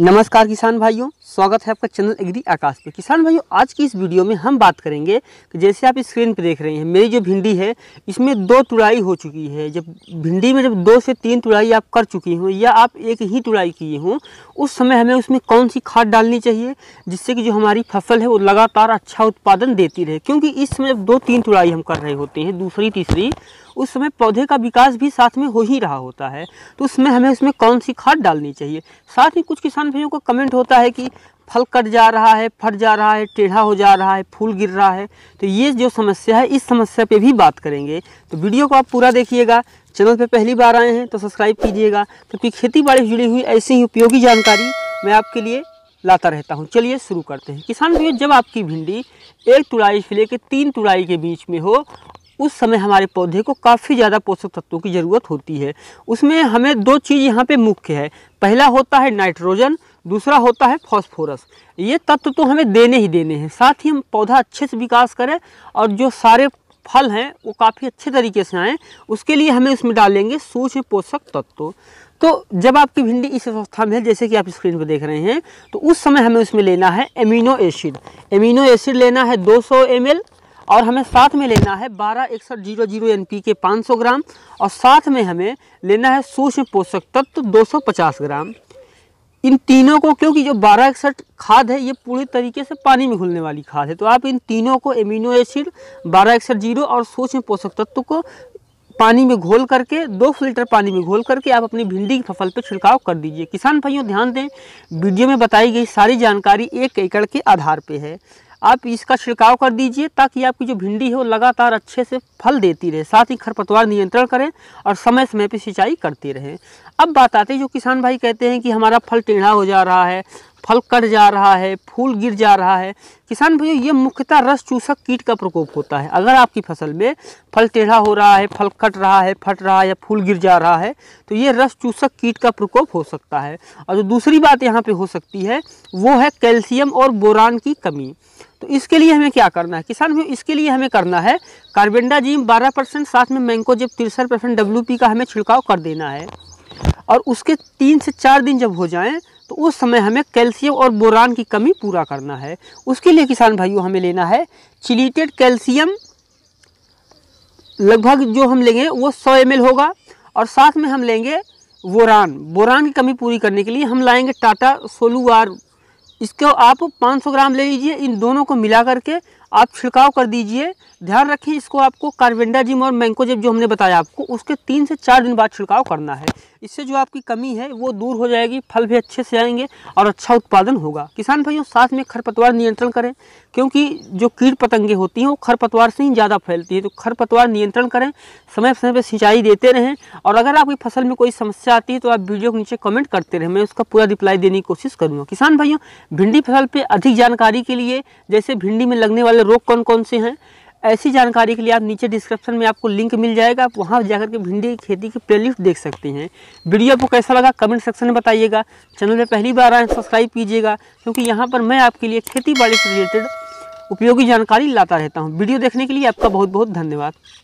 नमस्कार किसान भाइयों स्वागत है आपका चैनल एग्री आकाश पर किसान भाइयों आज की इस वीडियो में हम बात करेंगे कि जैसे आप स्क्रीन पर देख रहे हैं मेरी जो भिंडी है इसमें दो तुड़ाई हो चुकी है जब भिंडी में जब दो से तीन तुड़ाई आप कर चुकी हों या आप एक ही तुड़ाई किए हों उस समय हमें उसमें कौन सी खाद डालनी चाहिए जिससे कि जो हमारी फसल है वो लगातार अच्छा उत्पादन देती रहे क्योंकि इस समय जब दो तीन तुड़ाई हम कर रहे होते हैं दूसरी तीसरी उस समय पौधे का विकास भी साथ में हो ही रहा होता है तो उसमें हमें उसमें कौन सी खाद डालनी चाहिए साथ ही कुछ किसान भाइयों का कमेंट होता है कि फल कट जा रहा है फट जा रहा है टेढ़ा हो जा रहा है फूल गिर रहा है तो ये जो समस्या है इस समस्या पे भी बात करेंगे तो वीडियो को आप पूरा देखिएगा चैनल पे पहली बार आए हैं तो सब्सक्राइब कीजिएगा क्योंकि तो खेती बाड़ी से जुड़ी हुई ऐसी ही उपयोगी जानकारी मैं आपके लिए लाता रहता हूँ चलिए शुरू करते हैं किसान भैया जब आपकी भिंडी एक तुड़ाई से लेकर तीन तुड़ाई के बीच में हो उस समय हमारे पौधे को काफ़ी ज़्यादा पोषक तत्वों की ज़रूरत होती है उसमें हमें दो चीज़ यहाँ पे मुख्य है पहला होता है नाइट्रोजन दूसरा होता है फॉस्फोरस ये तत्व तो हमें देने ही देने हैं साथ ही हम पौधा अच्छे से विकास करें और जो सारे फल हैं वो काफ़ी अच्छे तरीके से आएँ उसके लिए हमें उसमें डालेंगे सूक्ष्म पोषक तत्व तो जब आपकी भिंडी इस अवस्था में है जैसे कि आप स्क्रीन पर देख रहे हैं तो उस समय हमें उसमें लेना है एमिनो एसिड एमिनो एसिड लेना है 200 सौ और हमें साथ में लेना है बारह इकसठ जीरो जीरो एन पी के पाँच सौ ग्राम और साथ में हमें लेना है सूक्ष्म पोषक तत्व दो सौ पचास ग्राम इन तीनों को क्योंकि जो बारह इकसठ खाद है ये पूरी तरीके से पानी में घुलने वाली खाद है तो आप इन तीनों को एमिनो एसिड बारह इकसठ जीरो और सूक्ष्म पोषक तत्व को पानी में घोल करके दो फिल्टर पानी में घोल करके आप अपनी भिंडी की फसल पर छिड़काव कर दीजिए किसान भाइयों ध्यान दें वीडियो में बताई गई सारी जानकारी एक एकड़ के आधार पर है आप इसका छिड़काव कर दीजिए ताकि आपकी जो भिंडी है वो लगातार अच्छे से फल देती रहे साथ ही खरपतवार नियंत्रण करें और समय समय पर सिंचाई करते रहें अब बात आती है जो किसान भाई कहते हैं कि हमारा फल टेढ़ा हो जा रहा है फल कट जा रहा है फूल गिर जा रहा है किसान भैया ये मुख्यतः रस चूसक कीट का प्रकोप होता है अगर आपकी फसल में फल टेढ़ा हो रहा है फल कट रहा है फट रहा है या फूल गिर जा रहा है तो ये रस चूसक कीट का प्रकोप हो सकता है और जो दूसरी बात यहाँ पे हो सकती है वो है कैल्शियम और बोरान की कमी तो इसके लिए हमें क्या करना है किसान भैया इसके लिए हमें करना है कार्बेंडाजीम बारह परसेंट साथ में मैंकोजेब तिरसठ परसेंट डब्ल्यू का हमें छिड़काव कर देना है और उसके तीन से चार दिन जब हो जाएँ तो उस समय हमें कैल्शियम और बोरान की कमी पूरा करना है उसके लिए किसान भाइयों हमें लेना है चिलीटेड कैल्शियम लगभग जो हम लेंगे वो 100 एम होगा और साथ में हम लेंगे बोरान बोरान की कमी पूरी करने के लिए हम लाएंगे टाटा सोलूआर इसको आप 500 ग्राम ले लीजिए इन दोनों को मिला करके आप छिड़काव कर दीजिए ध्यान रखें इसको आपको कार्बेंडाजिम और मैंकोजेब जो हमने बताया आपको उसके तीन से चार दिन बाद छिड़काव करना है इससे जो आपकी कमी है वो दूर हो जाएगी फल भी अच्छे से आएंगे और अच्छा उत्पादन होगा किसान भाइयों साथ में खरपतवार नियंत्रण करें क्योंकि जो कीट पतंगे होती हैं वो खरपतवार से ही ज़्यादा फैलती हैं तो खरपतवार नियंत्रण करें समय समय पर सिंचाई देते रहें और अगर आपकी फसल में कोई समस्या आती है तो आप वीडियो के नीचे कमेंट करते रहें मैं उसका पूरा रिप्लाई देने की कोशिश करूँगा किसान भाइयों भिंडी फसल पर अधिक जानकारी के लिए जैसे भिंडी में लगने वाले रोग कौन कौन से हैं ऐसी जानकारी के लिए आप नीचे डिस्क्रिप्शन में आपको लिंक मिल जाएगा आप वहाँ जाकर के भिंडी की खेती की प्लेलिस्ट देख सकते हैं वीडियो आपको कैसा लगा कमेंट सेक्शन में बताइएगा चैनल में पहली बार आए सब्सक्राइब कीजिएगा क्योंकि यहाँ पर मैं आपके लिए खेती बाड़ी से रिलेटेड उपयोगी जानकारी लाता रहता हूँ वीडियो देखने के लिए आपका बहुत बहुत धन्यवाद